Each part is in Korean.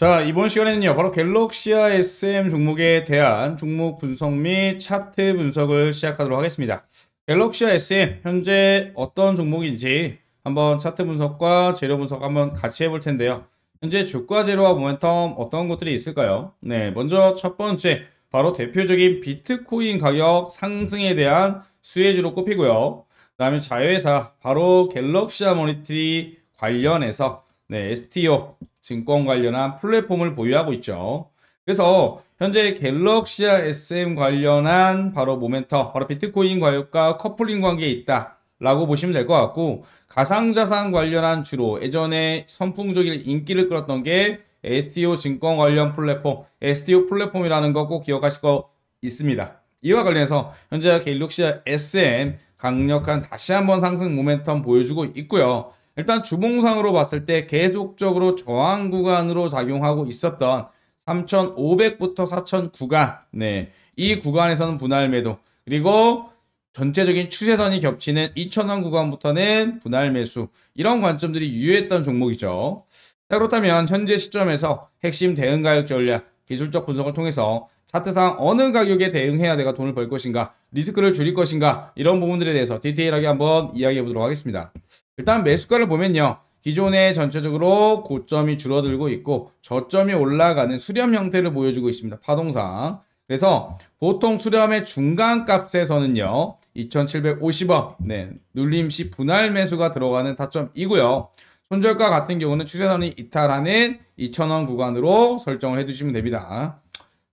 자 이번 시간에는요 바로 갤럭시아 SM 종목에 대한 종목 분석 및 차트 분석을 시작하도록 하겠습니다 갤럭시아 SM 현재 어떤 종목인지 한번 차트 분석과 재료 분석 한번 같이 해볼 텐데요 현재 주가 재료와 모멘텀 어떤 것들이 있을까요 네 먼저 첫 번째 바로 대표적인 비트코인 가격 상승에 대한 수혜주로 꼽히고요 그 다음에 자회사 바로 갤럭시아 모니터리 관련해서 네, STO 증권 관련한 플랫폼을 보유하고 있죠. 그래서 현재 갤럭시아 SM 관련한 바로 모멘터, 바로 비트코인 과격과 커플링 관계에 있다. 라고 보시면 될 것 같고 가상자산 관련한 주로 예전에 선풍적인 인기를 끌었던 게 STO 증권 관련 플랫폼, STO 플랫폼이라는 거 꼭 기억하실 거 있습니다. 이와 관련해서 현재 갤럭시 아 SM 강력한 다시 한번 상승 모멘텀 보여주고 있고요. 일단 주봉상으로 봤을 때 계속적으로 저항 구간으로 작용하고 있었던 3,500부터 4,000 구간, 네. 이 구간에서는 분할 매도, 그리고 전체적인 추세선이 겹치는 2,000원 구간부터는 분할 매수, 이런 관점들이 유효했던 종목이죠. 자, 그렇다면 현재 시점에서 핵심 대응 가격 전략, 기술적 분석을 통해서 차트상 어느 가격에 대응해야 내가 돈을 벌 것인가, 리스크를 줄일 것인가, 이런 부분들에 대해서 디테일하게 한번 이야기해 보도록 하겠습니다. 일단 매수가를 보면요. 기존에 전체적으로 고점이 줄어들고 있고 저점이 올라가는 수렴 형태를 보여주고 있습니다. 파동상. 그래서 보통 수렴의 중간값에서는요. 2750원 네, 눌림시 분할 매수가 들어가는 타점이고요. 손절가 같은 경우는 추세선이 이탈하는 2000원 구간으로 설정을 해두시면 됩니다.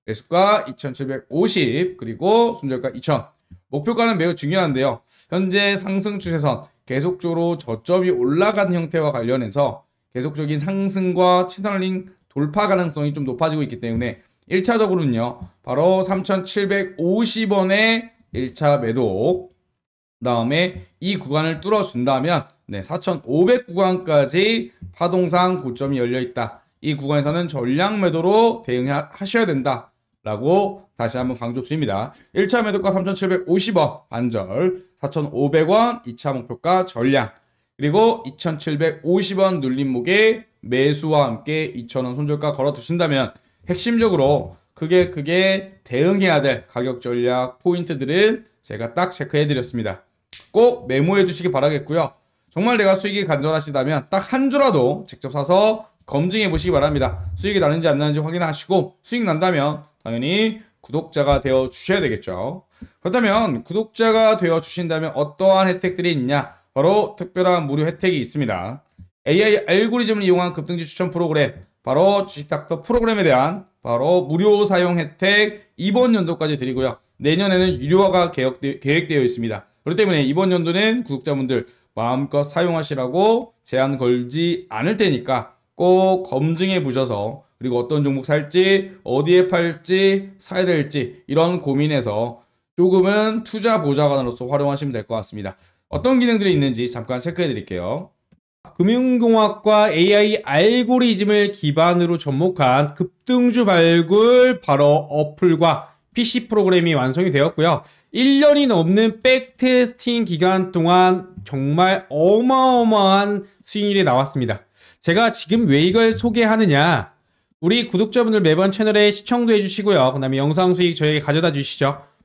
매수가 2750 그리고 손절가 2000 목표가는 매우 중요한데요. 현재 상승 추세선 계속적으로 저점이 올라간 형태와 관련해서 계속적인 상승과 채널링 돌파 가능성이 좀 높아지고 있기 때문에 1차적으로는요. 바로 3,750원에 1차 매도 그 다음에 이 구간을 뚫어준다면 네, 4,500 구간까지 파동상 고점이 열려있다. 이 구간에서는 전량 매도로 대응하셔야 된다. 라고 다시 한번 강조 드립니다. 1차 매도가 3,750원 반절 4,500원 2차 목표가 전량 그리고 2,750원 눌림목에 매수와 함께 2,000원 손절가 걸어 두신다면 핵심적으로 그게 그게 대응해야 될 가격 전략 포인트들은 제가 딱 체크해 드렸습니다. 꼭 메모해 두시기 바라겠고요. 정말 내가 수익이 간절하시다면 딱 한 주라도 직접 사서 검증해 보시기 바랍니다. 수익이 나는지 안 나는지 확인하시고 수익 난다면 당연히 구독자가 되어 주셔야 되겠죠. 그렇다면 구독자가 되어 주신다면 어떠한 혜택들이 있냐? 바로 특별한 무료 혜택이 있습니다. AI 알고리즘을 이용한 급등지 추천 프로그램, 바로 주식닥터 프로그램에 대한 바로 무료 사용 혜택 이번 연도까지 드리고요. 내년에는 유료화가 계획 계획되어 있습니다. 그렇기 때문에 이번 연도는 구독자분들 마음껏 사용하시라고 제한 걸지 않을 테니까 꼭 검증해 보셔서 그리고 어떤 종목 살지 어디에 팔지 사야 될지 이런 고민에서 조금은 투자 보좌관으로서 활용하시면 될 것 같습니다. 어떤 기능들이 있는지 잠깐 체크해 드릴게요. 금융공학과 AI 알고리즘을 기반으로 접목한 급등주 발굴 바로 어플과 PC 프로그램이 완성이 되었고요. 1년이 넘는 백테스팅 기간 동안 정말 어마어마한 수익률이 나왔습니다. 제가 지금 왜 이걸 소개하느냐 우리 구독자분들 매번 채널에 시청도 해주시고요. 그 다음에 영상 수익 저에게 가져다 주시죠.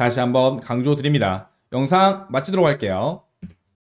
다시 한번 강조드립니다. 영상 마치도록 할게요.